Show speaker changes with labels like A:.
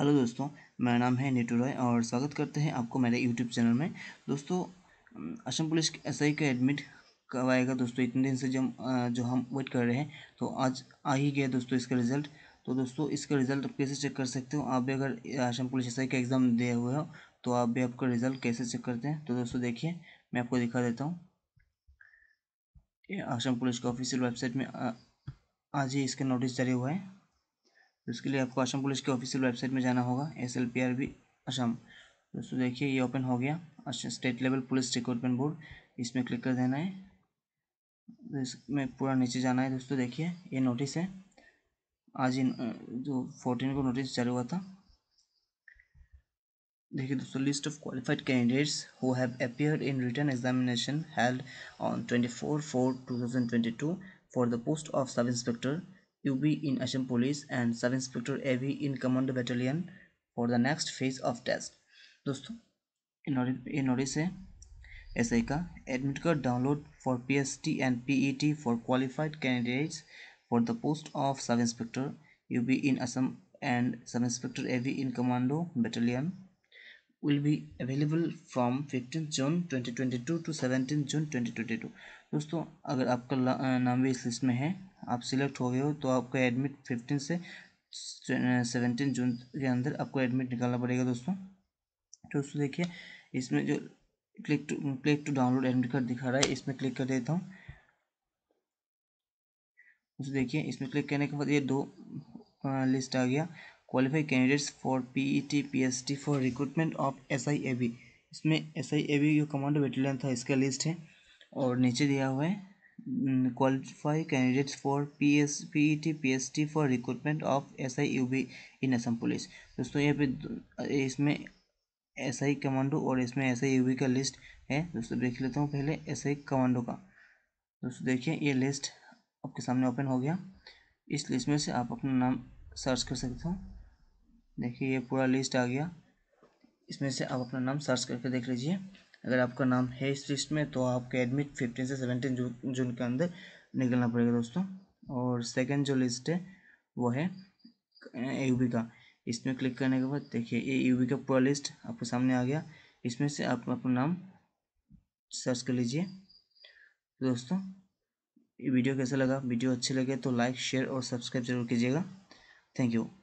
A: Hello दोस्तों मेरा नाम है नीटू रॉय और स्वागत करते हैं आपको मेरे यूट्यूब चैनल में दोस्तों असम पुलिस के एस का एडमिट कब आएगा दोस्तों इतने दिन से जब जो हम वेट कर रहे हैं तो आज आ ही गया दोस्तों इसका रिज़ल्ट तो दोस्तों इसका रिज़ल्ट आप कैसे चेक कर सकते हो आप भी अगर असम पुलिस एस का एग्ज़ाम दिए हुए हो तो आप भी आपका रिज़ल्ट कैसे चेक करते हैं तो दोस्तों देखिए मैं आपको दिखा देता हूँ असम पुलिस का ऑफिशियल वेबसाइट में आज ही इसका नोटिस जारी हुआ है तो इसके लिए आपको असम पुलिस की ऑफिशियल वेबसाइट में जाना होगा S L P R B Assam दोस्तों देखिए ये ओपन हो गया अच्छा state level police recruitment board इसमें क्लिक कर देना है तो इसमें पूरा नीचे जाना है दोस्तों देखिए ये नोटिस है आज इन जो फोर्टीन को नोटिस चालू हुआ था देखिए दोस्तों list of qualified candidates who have appeared in written examination held on twenty four four two thousand twenty two for the post of sub inspector UB in Assam Police and Sub Inspector V in Commando Battalion for the next phase of test. दोस्तों ये notice है S I का admit card download for P S T and P E T for qualified candidates for the post of sub inspector U B in Assam and sub inspector A V in commando battalion will be available from fifteen June twenty twenty two to seventeen June twenty twenty two दोस्तों अगर आपका नाम भी इस list में है आप select हो गए हो तो आपको एडमिट फिफ्टीन से सेवनटीन जून के अंदर आपको एडमिट निकालना पड़ेगा दोस्तों तो दोस्तों देखिए इसमें जो click to click to download admit card दिखा रहा है इसमें क्लिक कर देता हूँ दोस्तों देखिए इसमें क्लिक करने के बाद ये दो लिस्ट आ गया qualified candidates for P E T P S T for recruitment of S I A B इसमें एस आई ए बी जो कमांडो बेटेलियन था इसका लिस्ट है और नीचे दिया हुआ है qualify candidates for P S P T P S T for recruitment of S I U B in Assam police दोस्तों यहाँ पे इसमें एस आई कमांडो और इसमें एस आई यू बी का लिस्ट है दोस्तों देख लेता हूँ पहले एस आई कमांडो का दोस्तों देखिए ये लिस्ट आपके सामने ओपन हो गया इस लिस्ट में से आप अपना नाम सर्च कर सकते हो देखिए ये पूरा लिस्ट आ गया इसमें से आप अपना नाम सर्च करके देख लीजिए अगर आपका नाम है इस लिस्ट में तो आपके एडमिट फिफ्टीन से सेवनटीन जून जून के अंदर निकलना पड़ेगा दोस्तों और सेकेंड जो लिस्ट है वो है बी का इसमें क्लिक करने के बाद देखिए यू यूबी का पूरा लिस्ट आपके सामने आ गया इसमें से आप अपना नाम सर्च कर लीजिए दोस्तों ये वीडियो कैसा लगा वीडियो अच्छे लगे तो लाइक शेयर और सब्सक्राइब जरूर कीजिएगा थैंक यू